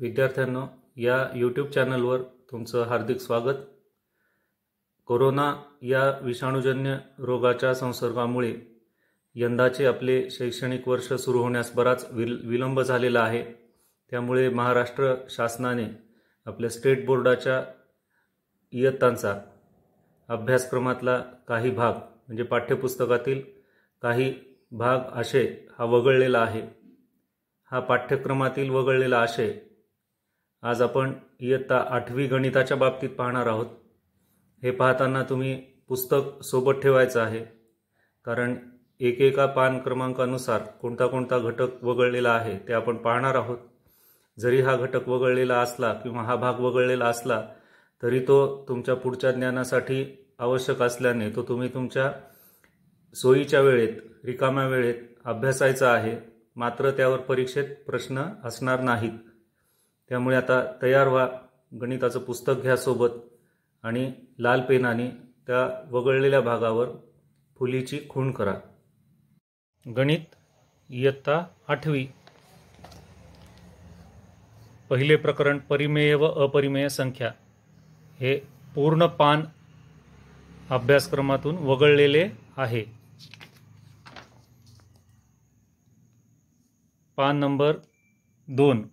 विद्यार्थ्यांनो या यूट्यूब चॅनलवर तुमचं हार्दिक स्वागत कोरोना या विषाणूजन्य रोगाच्या संसर्गामुळे यंदाचे आपले शैक्षणिक वर्ष सुरू होण्यास बराच विल विलंब झालेला आहे त्यामुळे महाराष्ट्र शासनाने आपल्या स्टेट बोर्डाच्या इयत्तांचा अभ्यासक्रमातला काही भाग म्हणजे पाठ्यपुस्तकातील काही भाग आशय हा वगळलेला आहे हा पाठ्यक्रमातील वगळलेला आशय आज आपण इयत्ता आठवी गणिताच्या बाबतीत पाहणार आहोत हे पाहताना तुम्ही पुस्तक सोबत ठेवायचं आहे कारण एकेका पान क्रमांकानुसार कोणता कोणता घटक वगळलेला आहे ते आपण पाहणार आहोत जरी हा घटक वगळलेला असला किंवा हा भाग वगळलेला असला तरी तो तुमच्या पुढच्या ज्ञानासाठी आवश्यक असल्याने तो तुम्ही तुमच्या सोयीच्या वेळेत रिकाम्या वेळेत अभ्यासायचा आहे मात्र त्यावर परीक्षेत प्रश्न असणार नाहीत त्यामुळे आता तयार व्हा गणिताचं पुस्तक घ्या सोबत आणि लाल पेनाने त्या वगळलेल्या भागावर फुलीची खूण करा गणित इयत्ता आठवी पहिले प्रकरण परिमेय व अपरिमेय संख्या हे पूर्ण पान अभ्यासक्रमातून वगळलेले आहे पान नंबर दोन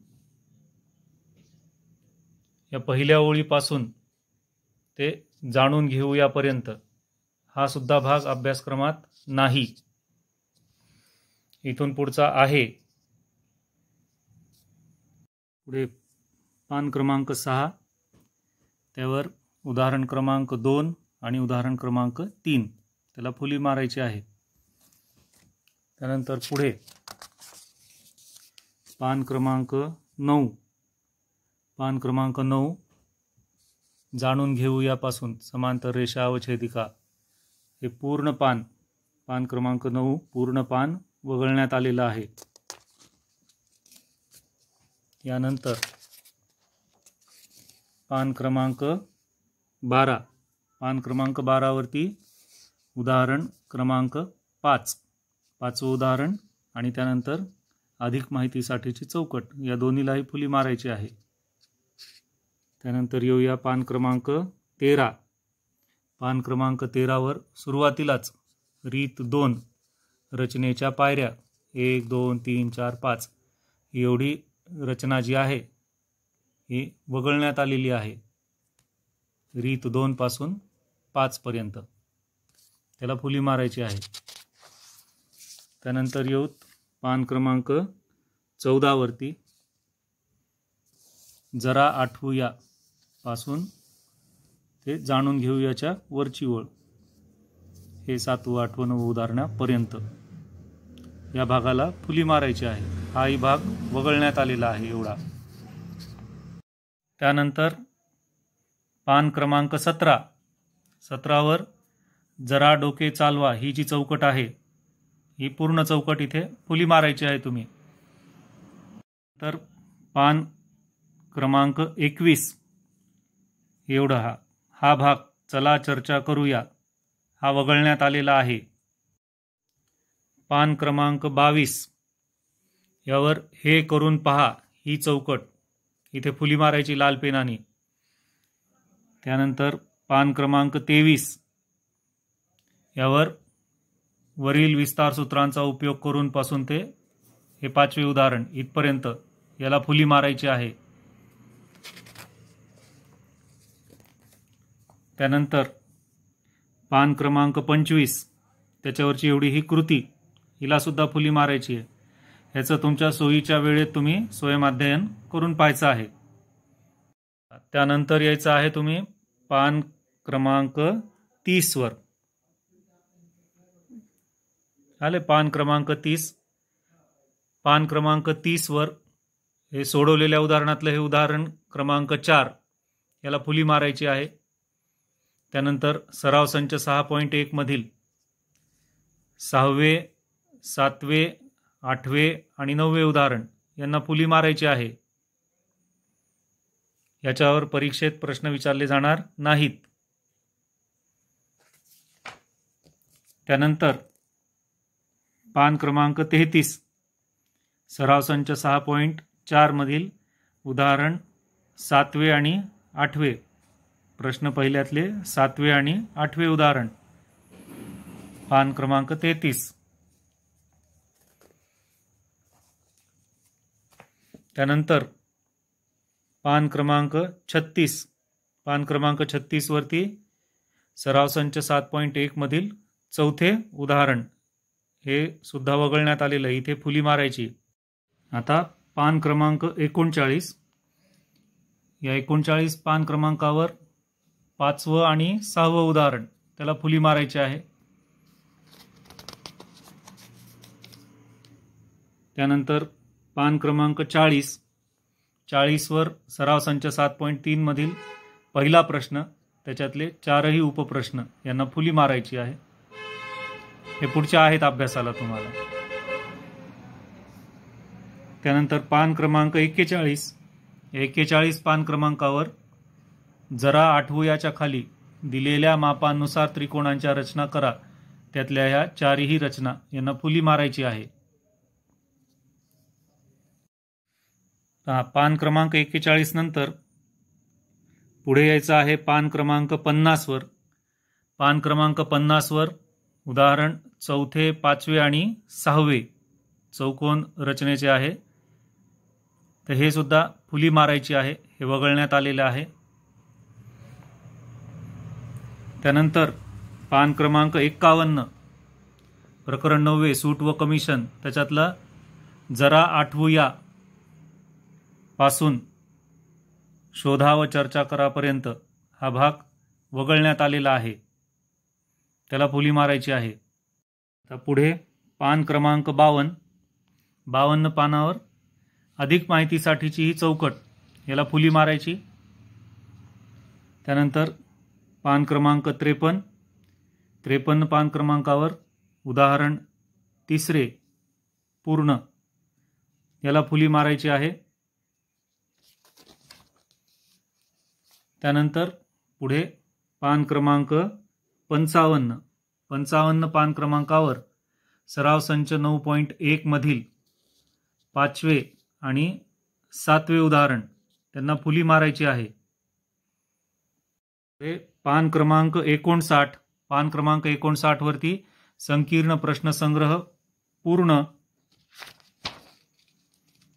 या पहिल्या ओळीपासून ते जाणून घेऊयापर्यंत हा सुद्धा भाग अभ्यासक्रमात नाही इथून पुढचा आहे पुढे पान क्रमांक सहा त्यावर उदाहरण क्रमांक दोन आणि उदाहरण क्रमांक तीन त्याला फुली मारायची आहे त्यानंतर पुढे पान क्रमांक नऊ पान क्रमांक नऊ जाणून घेऊ यापासून समांतर रेषा अवछेदिका हे पूर्ण पान पान क्रमांक नऊ पूर्ण पान वगळण्यात आलेलं आहे यानंतर पान क्रमांक बारा पान क्रमांक बारावरती उदाहरण क्रमांक पाच पाचवं उदाहरण आणि त्यानंतर अधिक माहितीसाठीची चौकट या दोन्हीलाही फुली मारायची आहे त्यानंतर येऊया पान क्रमांक तेरा पान क्रमांक तेरावर सुरुवातीलाच रीत दोन रचनेच्या पायऱ्या एक दोन तीन चार पाच एवढी रचना जी आहे ही वगळण्यात आलेली आहे रीत दोनपासून पाचपर्यंत त्याला फुली मारायची आहे त्यानंतर येऊत पान क्रमांक चौदावरती जरा आठवूया पासून ते जाणून घेऊ याच्या वरची ओळ हे सातवं आठवण नवं उदाहरणापर्यंत या भागाला फुली मारायची आहे हाही भाग वगळण्यात आलेला आहे एवढा त्यानंतर पान क्रमांक सतरा सतरावर जरा डोके चालवा ही जी चौकट आहे ही पूर्ण चौकट इथे फुली मारायची आहे तुम्ही तर पान क्रमांक एकवीस एवढं हा हा भाग चला चर्चा करूया हा वगळण्यात आलेला आहे पान क्रमांक बावीस यावर हे करून पहा ही चौकट इथे फुली मारायची लाल पेनाने त्यानंतर पान क्रमांक तेवीस यावर वरील विस्तार सूत्रांचा उपयोग करून पासून ते हे पाचवे उदाहरण इथपर्यंत याला फुली मारायची आहे त्यानंतर पान क्रमांक पंचवीस त्याच्यावरची एवढी ही कृती हिलासुद्धा फुली मारायची आहे ह्याचं तुमच्या सोयीच्या वेळेत तुम्ही अध्ययन करून पाहायचं आहे त्यानंतर यायचं आहे तुम्ही पान क्रमांक तीसवर आले पान क्रमांक तीस पान क्रमांक तीसवर हे सोडवलेल्या उदाहरणातलं हे उदाहरण क्रमांक चार याला फुली मारायची आहे त्यानंतर सराव संच सहा पॉईंट एकमधील सहावे सातवे आठवे आणि नववे उदाहरण यांना पुली मारायची आहे याच्यावर परीक्षेत प्रश्न विचारले जाणार नाहीत त्यानंतर पान क्रमांक तेहतीस सराव संच सहा पॉईंट चारमधील उदाहरण सातवे आणि आठवे प्रश्न पहिल्यातले सातवे आणि आठवे उदाहरण पान क्रमांक तेहतीस त्यानंतर पान क्रमांक छत्तीस पान क्रमांक छत्तीस वरती सराव संच सात पॉईंट एक मधील चौथे उदाहरण हे सुद्धा वगळण्यात आलेलं इथे फुली मारायची आता पान क्रमांक एकोणचाळीस या एकोणचाळीस पान क्रमांकावर पाचवं आणि सहावं उदाहरण त्याला फुली मारायची आहे त्यानंतर पान क्रमांक चाळीस चाळीसवर सराव संच सात पॉईंट मधील पहिला प्रश्न त्याच्यातले चारही उपप्रश्न यांना फुली मारायची आहे हे पुढचे आहेत अभ्यासाला तुम्हाला त्यानंतर पान क्रमांक एक्केचाळीस एक्केचाळीस पान क्रमांकावर जरा आठवूयाच्या खाली दिलेल्या मापानुसार त्रिकोणांच्या रचना करा त्यातल्या ह्या चारही रचना यांना फुली मारायची आहे पान क्रमांक एक्केचाळीस नंतर पुढे यायचं आहे पान क्रमांक पन्नासवर पान क्रमांक पन्नासवर उदाहरण चौथे पाचवे आणि सहावे चौकोन रचनेचे आहे तर हे सुद्धा फुली मारायची आहे हे वगळण्यात आलेलं आहे त्यानंतर पान क्रमांक एक्कावन्न प्रकरण नववे सूट व कमिशन त्याच्यातलं जरा आठवूया पासून शोधा व चर्चा करापर्यंत हा भाग वगळण्यात आलेला आहे त्याला फुली मारायची आहे आता पुढे पान क्रमांक बावन्न बावन्न पानावर अधिक माहितीसाठीची ही चौकट याला फुली मारायची त्यानंतर पान क्रमांक त्रेपन्न त्रेपन्न पान क्रमांकावर उदाहरण तिसरे पूर्ण याला फुली मारायची आहे त्यानंतर पुढे पान क्रमांक पंचावन्न पंचावन्न पान क्रमांकावर सराव संच नऊ पॉईंट एकमधील पाचवे आणि सातवे उदाहरण त्यांना फुली मारायची आहे पान क्रमांक एकोणसाठ पान क्रमांक एकोणसाठ वरती संकीर्ण संग्रह पूर्ण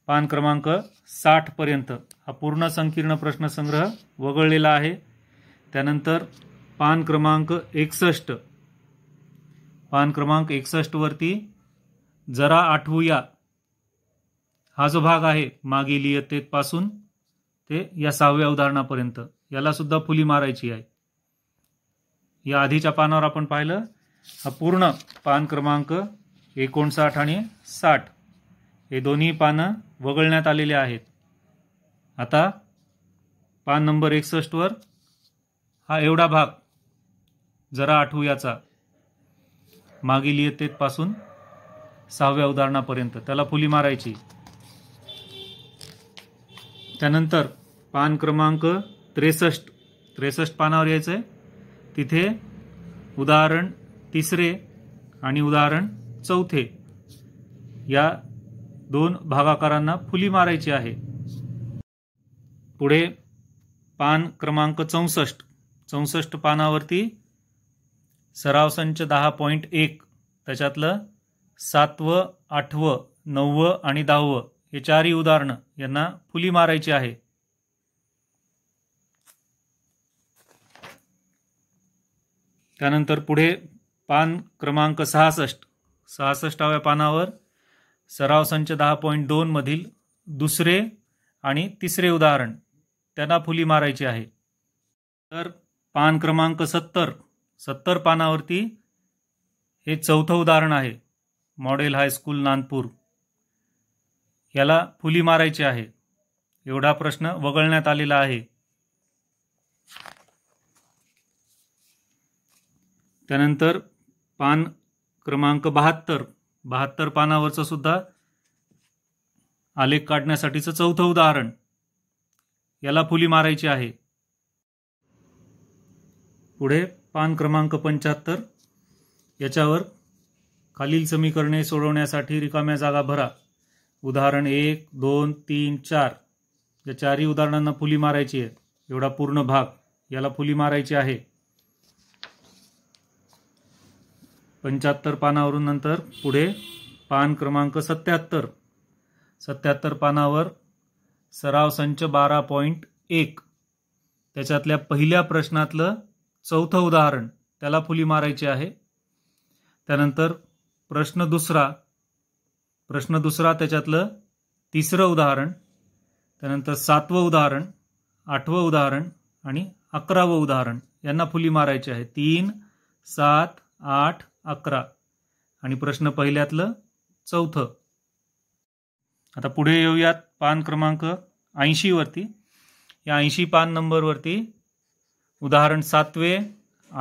पान क्रमांक साठ पर्यंत हा पूर्ण संकीर्ण संग्रह वगळलेला आहे त्यानंतर पान क्रमांक एकसष्ट पान क्रमांक एकसष्ट वरती जरा आठवूया हा जो भाग आहे मागील इयत्तेपासून ते या सहाव्या उदाहरणापर्यंत याला सुद्धा फुली मारायची आहे या आधीच्या पानावर आपण पाहिलं हा पूर्ण पान क्रमांक एकोणसाठ आणि साठ हे दोन्ही पानं वगळण्यात आलेले आहेत आता पान नंबर एकसष्टवर हा एवढा भाग जरा याचा मागील इयत्तेपासून सहाव्या उदाहरणापर्यंत त्याला फुली मारायची त्यानंतर पान क्रमांक त्रेसष्ट त्रेसष्ट पानावर यायचं तिथे उदाहरण तिसरे आणि उदाहरण चौथे या दोन भागाकारांना फुली मारायची आहे पुढे पान क्रमांक चौसष्ट चौसष्ट पानावरती सराव संच दहा पॉईंट एक त्याच्यातलं सातवं आठवं नववं आणि दहावं हे चारही उदाहरणं यांना फुली मारायची आहे त्यानंतर पुढे पान क्रमांक सहासष्ट सहासष्टाव्या पानावर सराव संच दहा पॉईंट दोनमधील दुसरे आणि तिसरे उदाहरण त्यांना फुली मारायची आहे तर पान क्रमांक सत्तर सत्तर पानावरती हे चौथं उदाहरण आहे मॉडेल हायस्कूल नानपूर याला फुली मारायची आहे एवढा प्रश्न वगळण्यात आलेला आहे त्यानंतर पान क्रमांक बहात्तर बहात्तर पानावरचं सुद्धा आलेख काढण्यासाठीचं चौथं उदाहरण याला फुली मारायची आहे पुढे पान क्रमांक पंच्याहत्तर याच्यावर खालील समीकरणे सोडवण्यासाठी रिकाम्या जागा भरा उदाहरण एक दोन तीन चार या चारही उदाहरणांना फुली मारायची आहे एवढा पूर्ण भाग याला फुली मारायची आहे पंच्याहत्तर पानावरून नंतर पुढे पान क्रमांक सत्याहत्तर सत्याहत्तर पानावर सराव संच बारा पॉईंट एक त्याच्यातल्या पहिल्या प्रश्नातलं चौथं उदाहरण त्याला फुली मारायची आहे त्यानंतर प्रश्न दुसरा प्रश्न दुसरा त्याच्यातलं तिसरं उदाहरण त्यानंतर सातवं उदाहरण आठवं उदाहरण आणि अकरावं उदाहरण यांना फुली मारायची आहे तीन सात आठ अकरा आणि प्रश्न पहिल्यातलं चौथं आता पुढे येऊयात पान क्रमांक ऐंशीवरती या ऐंशी पान नंबरवरती उदाहरण सातवे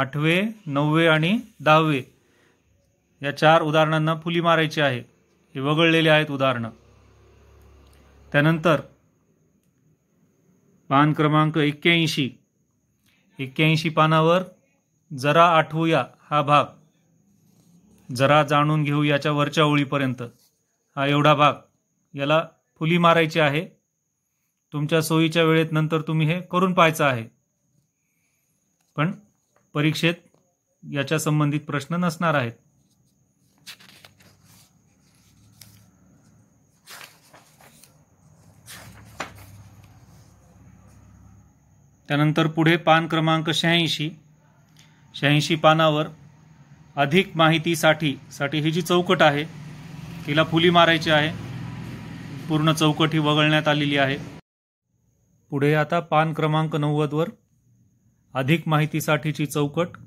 आठवे नववे आणि दहावे या चार उदाहरणांना फुली मारायची आहे हे वगळलेले आहेत उदाहरणं त्यानंतर पान क्रमांक एक्क्याऐंशी एक्क्याऐंशी पानावर जरा आठवूया हा भाग जरा जाणून घेऊ याच्या वरच्या ओळीपर्यंत हा एवढा भाग याला फुली मारायची आहे तुमच्या सोयीच्या वेळेत नंतर तुम्ही हे करून पाहायचं आहे पण परीक्षेत याच्या संबंधित प्रश्न नसणार आहेत त्यानंतर पुढे पान क्रमांक शहाऐंशी शहाऐंशी पानावर अधिक माहितीसाठी साठी ही जी चौकट आहे तिला फुली मारायची आहे पूर्ण चौकट ही वगळण्यात आलेली आहे पुढे आता पान क्रमांक नव्वदवर अधिक माहितीसाठीची चौकट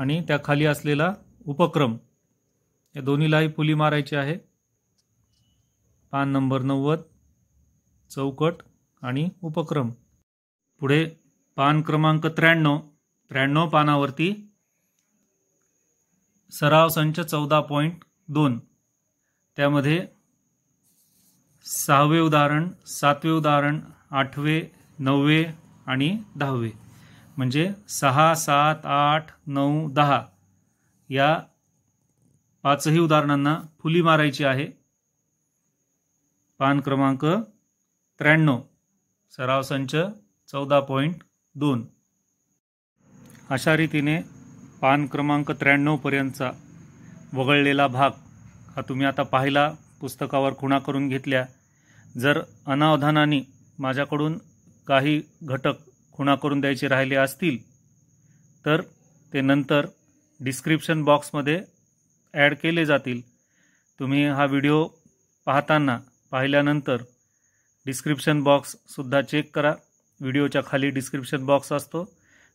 आणि त्या खाली असलेला उपक्रम या दोन्हीलाही फुली मारायची आहे पान नंबर नव्वद चौकट आणि उपक्रम पुढे पान क्रमांक त्र्याण्णव त्र्याण्णव पानावरती सराव संच चौदा पॉईंट दोन त्यामध्ये सहावे उदाहरण सातवे उदाहरण आठवे नववे आणि दहावे म्हणजे सहा सात आठ नऊ दहा या पाचही उदाहरणांना फुली मारायची आहे पान क्रमांक त्र्याण्णव सराव संच चौदा पॉईंट दोन अशा रीतीने पान क्रमांक त्र्याण्णवपर्यंतचा वगळलेला भाग हा तुम्ही आता पाहिला पुस्तकावर खुणा करून घेतल्या जर अनावधानाने माझ्याकडून काही घटक खुणा करून द्यायचे राहिले असतील तर ते नंतर डिस्क्रिप्शन बॉक्समध्ये ॲड केले जातील तुम्ही हा व्हिडिओ पाहताना पाहिल्यानंतर डिस्क्रिप्शन बॉक्ससुद्धा चेक करा व्हिडिओच्या खाली डिस्क्रिप्शन बॉक्स असतो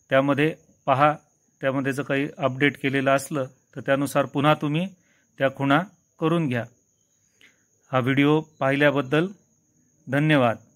त्यामध्ये पहा त्यामध्ये जर काही अपडेट केलेलं असलं तर त्यानुसार पुन्हा तुम्ही त्या खुणा करून घ्या हा व्हिडिओ पाहिल्याबद्दल धन्यवाद